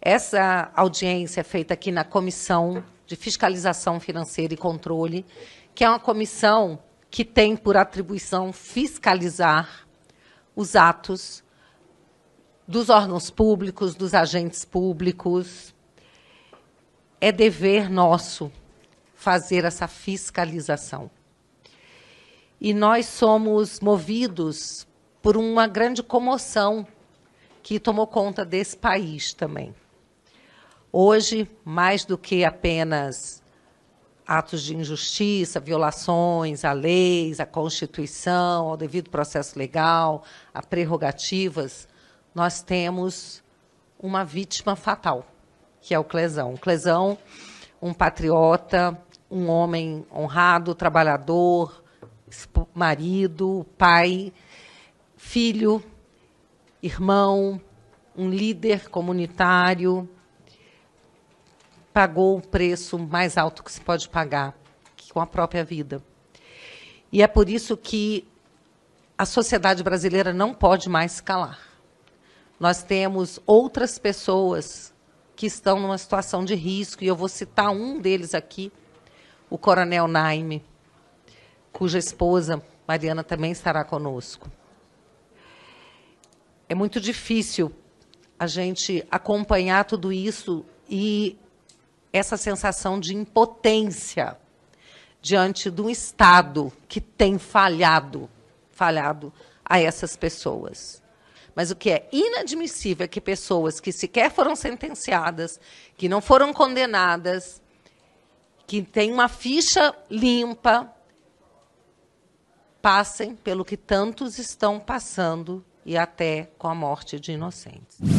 Essa audiência é feita aqui na Comissão de Fiscalização Financeira e Controle, que é uma comissão que tem por atribuição fiscalizar os atos dos órgãos públicos, dos agentes públicos. É dever nosso fazer essa fiscalização. E nós somos movidos por uma grande comoção que tomou conta desse país também. Hoje, mais do que apenas atos de injustiça, violações a leis, à Constituição, ao devido processo legal, a prerrogativas, nós temos uma vítima fatal, que é o Clesão. O Clesão, um patriota, um homem honrado, trabalhador, marido, pai, filho, irmão, um líder comunitário, pagou o preço mais alto que se pode pagar, com a própria vida. E é por isso que a sociedade brasileira não pode mais calar. Nós temos outras pessoas que estão numa situação de risco, e eu vou citar um deles aqui, o Coronel Naime, cuja esposa, Mariana, também estará conosco. É muito difícil a gente acompanhar tudo isso e essa sensação de impotência diante de um Estado que tem falhado, falhado a essas pessoas. Mas o que é inadmissível é que pessoas que sequer foram sentenciadas, que não foram condenadas, que têm uma ficha limpa, passem pelo que tantos estão passando e até com a morte de inocentes.